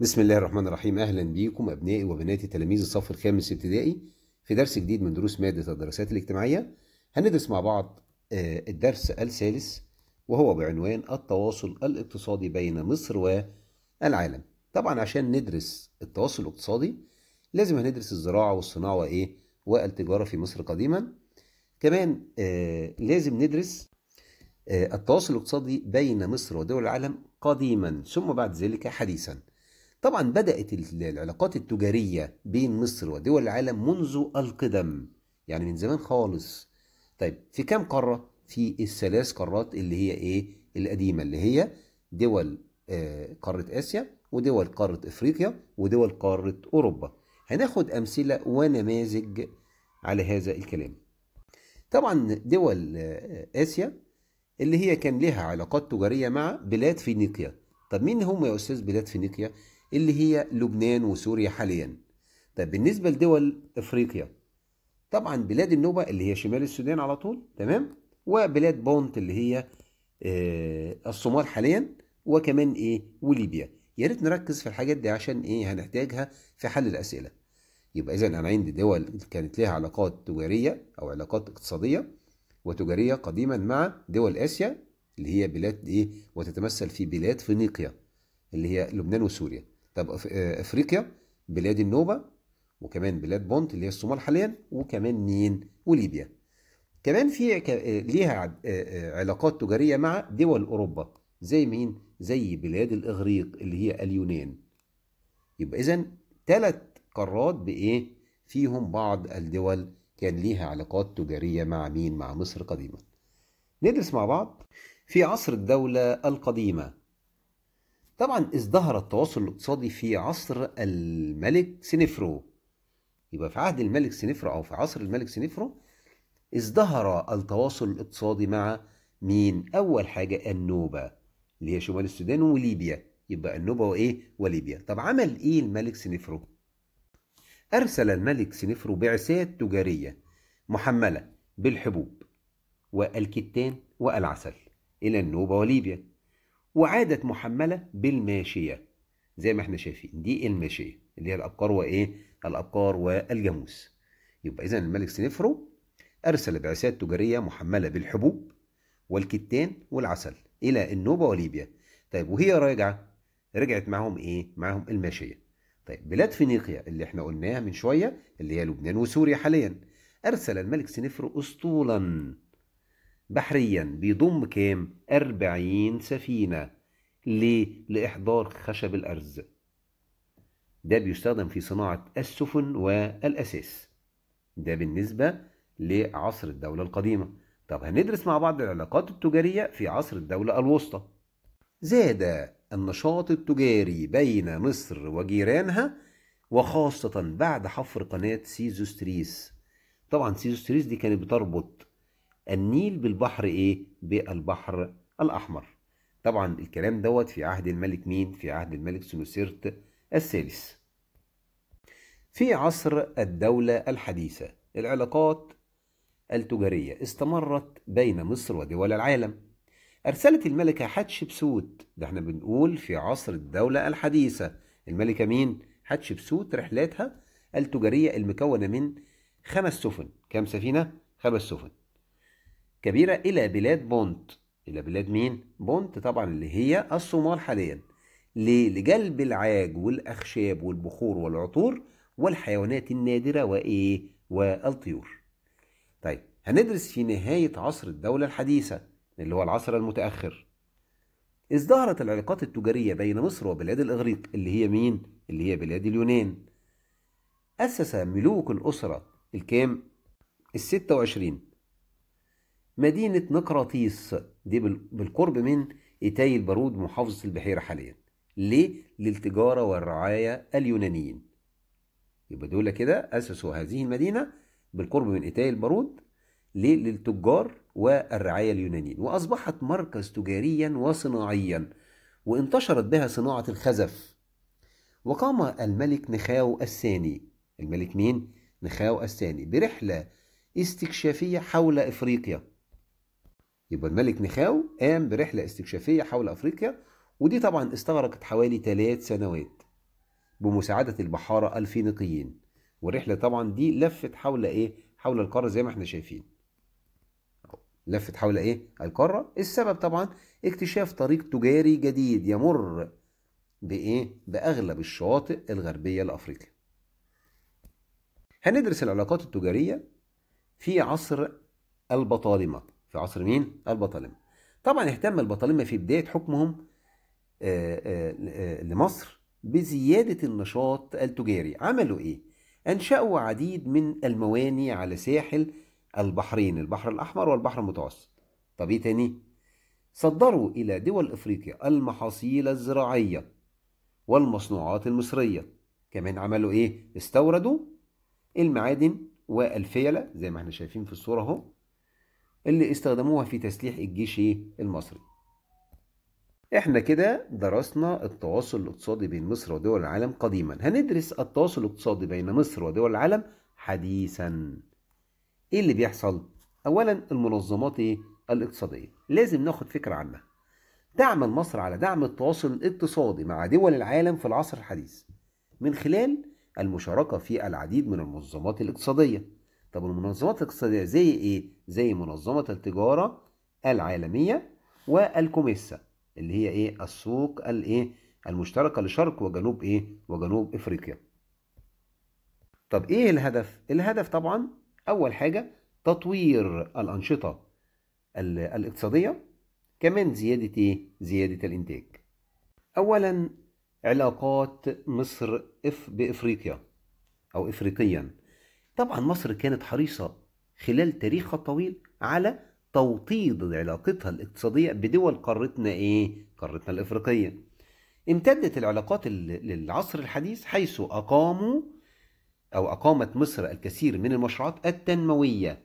بسم الله الرحمن الرحيم اهلا بيكم ابنائي وبناتي تلاميذ الصف الخامس ابتدائي في درس جديد من دروس ماده الدراسات الاجتماعيه هندرس مع بعض آه، الدرس الثالث وهو بعنوان التواصل الاقتصادي بين مصر والعالم طبعا عشان ندرس التواصل الاقتصادي لازم هندرس الزراعه والصناعه وايه والتجاره في مصر قديما كمان آه، لازم ندرس آه، التواصل الاقتصادي بين مصر ودول العالم قديما ثم بعد ذلك حديثا طبعا بدأت العلاقات التجارية بين مصر ودول العالم منذ القدم يعني من زمان خالص طيب في كام قارة؟ في الثلاث قارات اللي هي ايه؟ القديمة اللي هي دول آه، قارة آسيا ودول قارة إفريقيا ودول قارة أوروبا هناخد أمثلة ونماذج على هذا الكلام طبعا دول آه، آسيا اللي هي كان لها علاقات تجارية مع بلاد فينيقيا طب مين هم يا أستاذ بلاد فينيقيا؟ اللي هي لبنان وسوريا حاليا طب بالنسبة لدول أفريقيا طبعا بلاد النوبة اللي هي شمال السودان على طول تمام وبلاد بونت اللي هي آه الصومال حاليا وكمان ايه وليبيا يا ريت نركز في الحاجات دي عشان ايه هنحتاجها في حل الاسئله يبقى اذا انا عندي دول كانت لها علاقات تجاريه او علاقات اقتصاديه وتجاريه قديما مع دول اسيا اللي هي بلاد ايه وتتمثل في بلاد فينيقيا اللي هي لبنان وسوريا طب آه، افريقيا بلاد النوبه وكمان بلاد بونت اللي هي الصومال حاليا وكمان مين وليبيا كمان في آه، ليها آه، علاقات تجاريه مع دول اوروبا زي مين زي بلاد الاغريق اللي هي اليونان يبقى اذا ثلاث قارات بايه فيهم بعض الدول كان ليها علاقات تجاريه مع مين مع مصر قديما ندرس مع بعض في عصر الدوله القديمه طبعا ازدهر التواصل الاقتصادي في عصر الملك سنفرو يبقى في عهد الملك سنفرو او في عصر الملك سنفرو ازدهر التواصل الاقتصادي مع مين اول حاجه النوبه اللي هي شمال السودان وليبيا يبقى النوبه وايه وليبيا طب عمل ايه الملك سنفرو ارسل الملك سنفرو بعثات تجاريه محمله بالحبوب والكتان والعسل الى النوبه وليبيا وعادت محملة بالماشية زي ما احنا شايفين دي الماشية اللي هي الأبقار وإيه؟ الأبقار والجاموس يبقى إذا الملك سنفرو أرسل بعثات تجارية محملة بالحبوب والكتان والعسل إلى النوبة وليبيا طيب وهي راجعة رجعت معاهم إيه؟ معاهم الماشية طيب بلاد فينيقيا اللي احنا قلناها من شوية اللي هي لبنان وسوريا حاليا أرسل الملك سنفرو أسطولا بحريا بيضم كام؟ 40 سفينة ليه؟ لإحضار خشب الأرز ده بيستخدم في صناعة السفن والأساس ده بالنسبة لعصر الدولة القديمة طب هندرس مع بعض العلاقات التجارية في عصر الدولة الوسطى زاد النشاط التجاري بين مصر وجيرانها وخاصة بعد حفر قناة سيزوستريس طبعا سيزوستريس دي كانت بتربط النيل بالبحر ايه بالبحر الاحمر طبعا الكلام دوت في عهد الملك مين في عهد الملك سنوسرت الثالث في عصر الدولة الحديثة العلاقات التجارية استمرت بين مصر ودول العالم أرسلت الملكة حتشبسوت ده احنا بنقول في عصر الدولة الحديثة الملكة مين؟ حتشبسوت رحلاتها التجارية المكونة من خمس سفن كم سفينة؟ خمس سفن كبيرة إلى بلاد بونت إلى بلاد مين؟ بونت طبعا اللي هي الصومال حاليا ليه؟ لجلب العاج والأخشاب والبخور والعطور والحيوانات النادرة وإيه؟ والطيور طيب هندرس في نهاية عصر الدولة الحديثة اللي هو العصر المتأخر ازدهرت العلاقات التجارية بين مصر وبلاد الإغريق اللي هي مين؟ اللي هي بلاد اليونان أسس ملوك الأسرة الكام؟ الستة وعشرين مدينة نقراطيس دي بالقرب من إتاي البارود محافظة البحيرة حاليا ليه؟ للتجارة والرعاية اليونانيين يبقى دول كده أسسوا هذه المدينة بالقرب من إتاي البارود ليه؟ للتجار والرعاية اليونانيين وأصبحت مركز تجاريا وصناعيا وانتشرت بها صناعة الخزف وقام الملك نخاو الثاني الملك مين؟ نخاو الثاني برحلة استكشافية حول إفريقيا يبقى الملك نخاو قام برحلة استكشافية حول أفريقيا ودي طبعا استغرقت حوالي ثلاث سنوات بمساعدة البحارة الفينيقيين والرحلة طبعا دي لفت حول إيه؟ حول القارة زي ما احنا شايفين لفت حول إيه؟ القارة السبب طبعا اكتشاف طريق تجاري جديد يمر بإيه؟ بأغلب الشواطئ الغربية لأفريقيا هندرس العلاقات التجارية في عصر البطالمة في عصر مين؟ البطالمة طبعا اهتم البطالمة في بداية حكمهم آه، آه، آه، لمصر بزيادة النشاط التجاري عملوا ايه؟ أنشأوا عديد من المواني على ساحل البحرين البحر الأحمر والبحر المتوسط طب ايه تاني؟ صدروا إلى دول إفريقيا المحاصيل الزراعية والمصنوعات المصرية كمان عملوا ايه؟ استوردوا المعادن والفيلة زي ما احنا شايفين في الصورة اهو اللي استخدموها في تسليح الجيش المصري احنا كده درسنا التواصل الاقتصادي بين مصر ودول العالم قديما هندرس التواصل الاقتصادي بين مصر ودول العالم حديثا ايه اللي بيحصل اولا المنظمات الاقتصاديه لازم ناخد فكره عنها تعمل مصر على دعم التواصل الاقتصادي مع دول العالم في العصر الحديث من خلال المشاركه في العديد من المنظمات الاقتصاديه طب المنظمات الاقتصادية زي إيه؟ زي منظمة التجارة العالمية والكوميسا اللي هي إيه؟ السوق الإيه؟ المشتركة لشرق وجنوب إيه؟ وجنوب إفريقيا. طب إيه الهدف؟ الهدف طبعًا أول حاجة تطوير الأنشطة الاقتصادية كمان زيادة إيه؟ زيادة الإنتاج. أولًا علاقات مصر إف بإفريقيا أو إفريقيًا طبعا مصر كانت حريصة خلال تاريخها الطويل على توطيد علاقتها الاقتصادية بدول قارتنا إيه؟ قارتنا الإفريقية. امتدت العلاقات للعصر الحديث حيث أقاموا أو أقامت مصر الكثير من المشروعات التنموية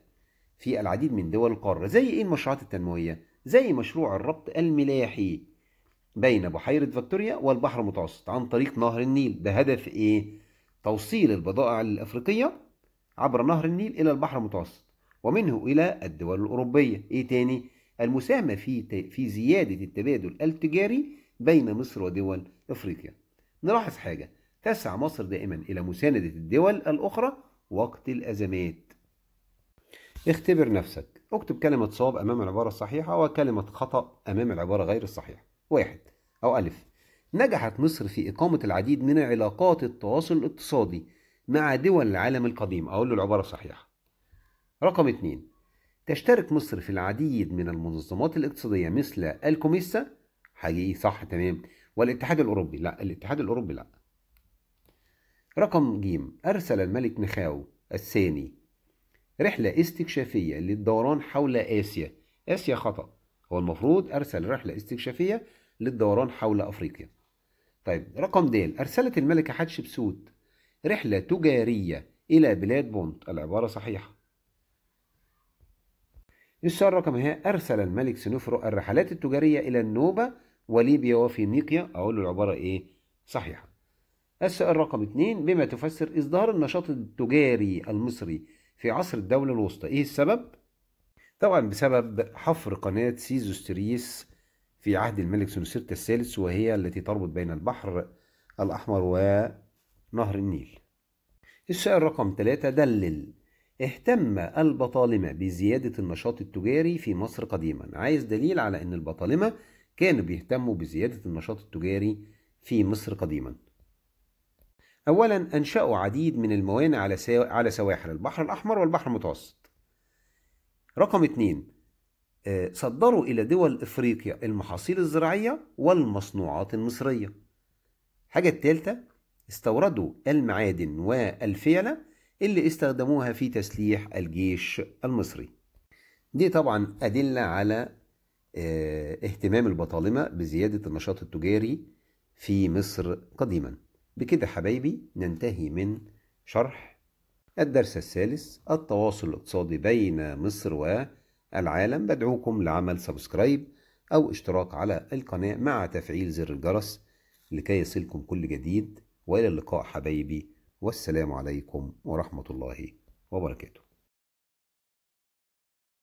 في العديد من دول القارة، زي إيه المشروعات التنموية؟ زي مشروع الربط الملاحي بين بحيرة فيكتوريا والبحر المتوسط عن طريق نهر النيل بهدف إيه؟ توصيل البضائع الأفريقية عبر نهر النيل إلى البحر المتوسط ومنه إلى الدول الأوروبية إيه تاني؟ المساهمة في, في زيادة التبادل التجاري بين مصر ودول أفريقيا نلاحظ حاجة تسعى مصر دائما إلى مساندة الدول الأخرى وقت الأزمات اختبر نفسك اكتب كلمة صواب أمام العبارة الصحيحة وكلمة خطأ أمام العبارة غير الصحيحة واحد أو ألف نجحت مصر في إقامة العديد من علاقات التواصل الاقتصادي مع دول العالم القديم أقول له العبارة صحيحة رقم اثنين تشترك مصر في العديد من المنظمات الاقتصادية مثل الكوميسا حقيقي صح تمام والاتحاد الأوروبي لا الاتحاد الأوروبي لا رقم جيم أرسل الملك نخاو الثاني رحلة استكشافية للدوران حول آسيا آسيا خطأ هو المفروض أرسل رحلة استكشافية للدوران حول أفريقيا طيب رقم د أرسلت الملكة حتشبسوت رحلة تجارية إلى بلاد بونت العبارة صحيحة السؤال رقم ها أرسل الملك سنفرو الرحلات التجارية إلى النوبة وليبيا وفينيقيا أقول له العبارة إيه صحيحة السؤال رقم 2 بما تفسر إصدار النشاط التجاري المصري في عصر الدولة الوسطى إيه السبب؟ طبعا بسبب حفر قناة سيزوستريس في عهد الملك سنوسرت الثالث وهي التي تربط بين البحر الأحمر و نهر النيل السؤال رقم 3 دلل اهتم البطالمة بزيادة النشاط التجاري في مصر قديما عايز دليل على ان البطالمة كانوا بيهتموا بزيادة النشاط التجاري في مصر قديما أولا أنشأوا عديد من الموانئ على على سواحل البحر الأحمر والبحر المتوسط رقم اتنين آه، صدروا إلى دول إفريقيا المحاصيل الزراعية والمصنوعات المصرية حاجة الثالثة استوردوا المعادن والفيلة اللي استخدموها في تسليح الجيش المصري دي طبعا أدلة على آه، اهتمام البطالمة بزيادة النشاط التجاري في مصر قديما بكده حبايبي ننتهي من شرح الدرس الثالث التواصل الاقتصادي بين مصر والعالم بدعوكم لعمل سبسكرايب أو اشتراك على القناة مع تفعيل زر الجرس لكي يصلكم كل جديد والى اللقاء حبايبي والسلام عليكم ورحمه الله وبركاته